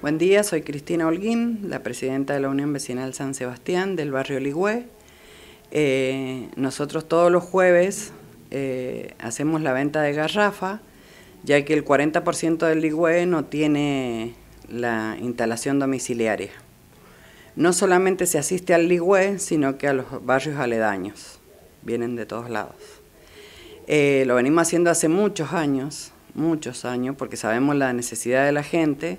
Buen día, soy Cristina Holguín, la presidenta de la Unión Vecinal San Sebastián del barrio Ligüe eh, nosotros todos los jueves eh, hacemos la venta de garrafa, ya que el 40% del Ligüe no tiene la instalación domiciliaria. No solamente se asiste al Ligüe sino que a los barrios aledaños. Vienen de todos lados. Eh, lo venimos haciendo hace muchos años, muchos años, porque sabemos la necesidad de la gente.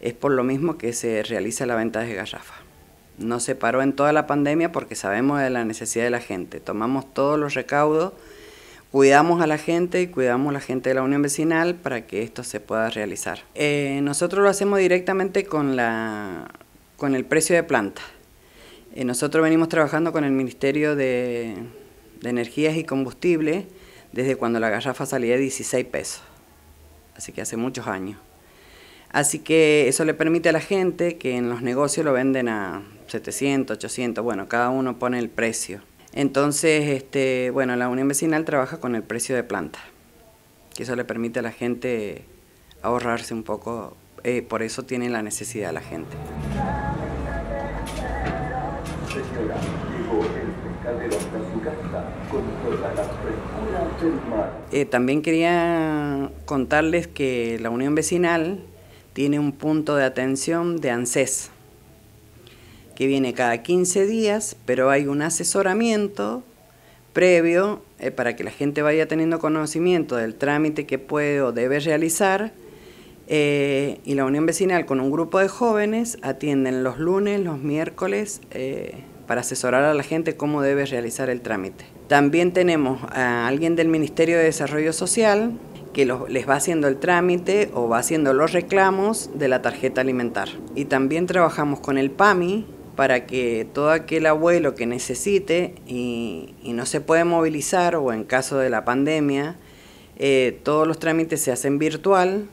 Es por lo mismo que se realiza la venta de garrafa. No se paró en toda la pandemia porque sabemos de la necesidad de la gente. Tomamos todos los recaudos, cuidamos a la gente y cuidamos a la gente de la unión vecinal para que esto se pueda realizar. Eh, nosotros lo hacemos directamente con, la, con el precio de planta. Eh, nosotros venimos trabajando con el Ministerio de, de Energías y Combustible desde cuando la garrafa salía de 16 pesos, así que hace muchos años. Así que eso le permite a la gente que en los negocios lo venden a 700, 800, bueno, cada uno pone el precio. Entonces, este, bueno, la unión vecinal trabaja con el precio de planta, que eso le permite a la gente ahorrarse un poco, eh, por eso tiene la necesidad la gente. Eh, también quería contarles que la Unión Vecinal tiene un punto de atención de ANSES, que viene cada 15 días, pero hay un asesoramiento previo eh, para que la gente vaya teniendo conocimiento del trámite que puede o debe realizar. Eh, y la Unión Vecinal con un grupo de jóvenes atienden los lunes, los miércoles, para asesorar a la gente cómo debe realizar el trámite. También tenemos a alguien del Ministerio de Desarrollo Social que les va haciendo el trámite o va haciendo los reclamos de la tarjeta alimentar. Y también trabajamos con el PAMI para que todo aquel abuelo que necesite y, no se puede movilizar o en caso de la pandemia, eh, todos los trámites se hacen virtual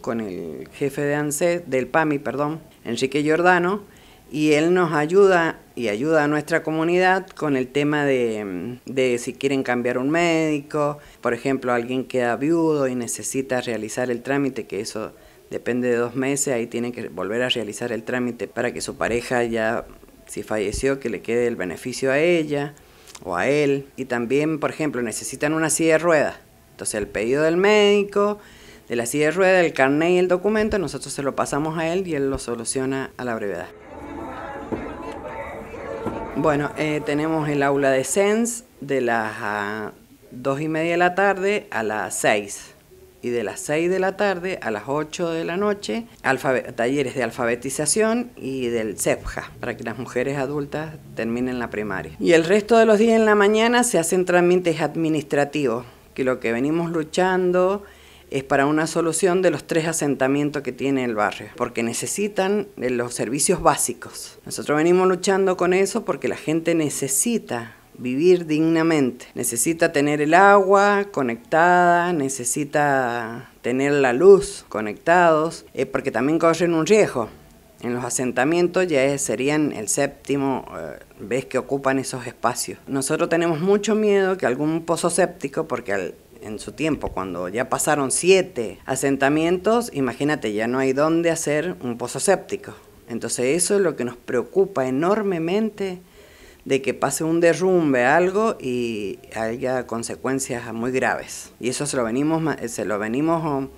con el jefe de ANSES, del PAMI, perdón, Enrique Giordano, y él nos ayuda y ayuda a nuestra comunidad con el tema de, si quieren cambiar un médico, por ejemplo, alguien queda viudo y necesita realizar el trámite, que eso depende de dos meses, ahí tiene que volver a realizar el trámite para que su pareja ya, si falleció, que le quede el beneficio a ella o a él. Y también, por ejemplo, necesitan una silla de ruedas. Entonces el pedido del médico, de la silla de ruedas, el carnet y el documento, nosotros se lo pasamos a él y él lo soluciona a la brevedad. Bueno, eh, tenemos el aula de SENS de las 2 ah, y media de la tarde a las 6 y de las 6 de la tarde a las 8 de la noche talleres de alfabetización y del CEPJA para que las mujeres adultas terminen la primaria. Y el resto de los días en la mañana se hacen trámites administrativos, que lo que venimos luchando es para una solución de los tres asentamientos que tiene el barrio, porque necesitan eh, los servicios básicos. Nosotros venimos luchando con eso porque la gente necesita vivir dignamente. Necesita tener el agua conectada, necesita tener la luz conectados, eh, porque también corren un riesgo. En los asentamientos ya serían el séptimo eh, vez que ocupan esos espacios. Nosotros tenemos mucho miedo que algún pozo séptico, porque al en su tiempo, cuando ya pasaron siete asentamientos, imagínate, ya no hay dónde hacer un pozo séptico. Entonces eso es lo que nos preocupa enormemente de que pase un derrumbe, algo y haya consecuencias muy graves. Y eso se lo venimos, eh, se lo venimos um,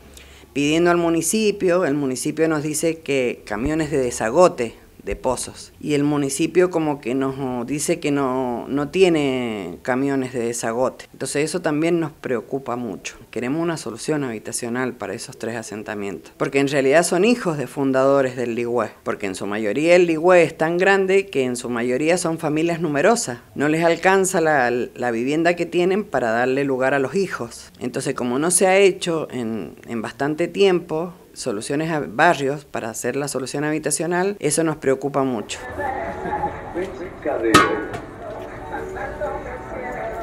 pidiendo al municipio. El municipio nos dice que camiones de desagote de pozos. Y el municipio como que nos dice que no, no tiene camiones de desagote. Entonces eso también nos preocupa mucho. Queremos una solución habitacional para esos tres asentamientos. Porque en realidad son hijos de fundadores del Ligüe. Porque en su mayoría el Ligüe es tan grande que en su mayoría son familias numerosas. No les alcanza la, vivienda que tienen para darle lugar a los hijos. Entonces como no se ha hecho en, en bastante tiempo, soluciones a barrios para hacer la solución habitacional, eso nos preocupa mucho.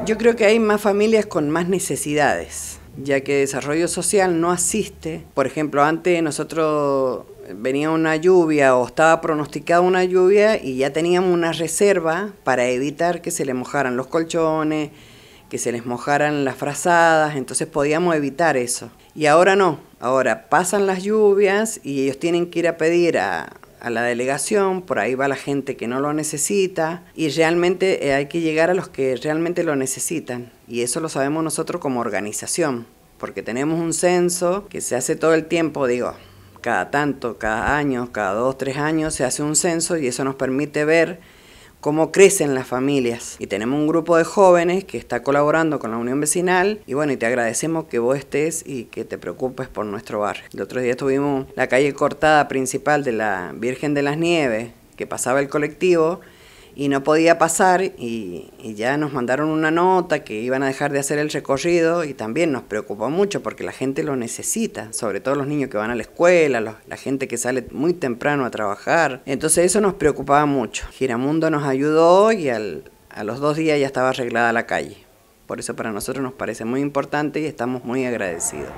Yo creo que hay más familias con más necesidades, ya que desarrollo social no asiste. Por ejemplo, antes nosotros venía una lluvia o estaba pronosticada una lluvia y ya teníamos una reserva para evitar que se les mojaran los colchones, que se les mojaran las frazadas, entonces podíamos evitar eso. Y ahora no, ahora pasan las lluvias y ellos tienen que ir a pedir a, la delegación, por ahí va la gente que no lo necesita y realmente eh, hay que llegar a los que realmente lo necesitan. Y eso lo sabemos nosotros como organización, porque tenemos un censo que se hace todo el tiempo, digo, cada tanto, cada año, cada dos, tres años se hace un censo y eso nos permite ver cómo crecen las familias. Y tenemos un grupo de jóvenes que está colaborando con la Unión Vecinal y bueno, y te agradecemos que vos estés y que te preocupes por nuestro barrio. El otro día tuvimos la calle cortada principal de la Virgen de las Nieves, que pasaba el colectivo y no podía pasar y, ya nos mandaron una nota que iban a dejar de hacer el recorrido y también nos preocupó mucho porque la gente lo necesita, sobre todo los niños que van a la escuela, la gente que sale muy temprano a trabajar. Entonces eso nos preocupaba mucho. Giramundo nos ayudó y a los dos días ya estaba arreglada la calle. Por eso para nosotros nos parece muy importante y estamos muy agradecidos.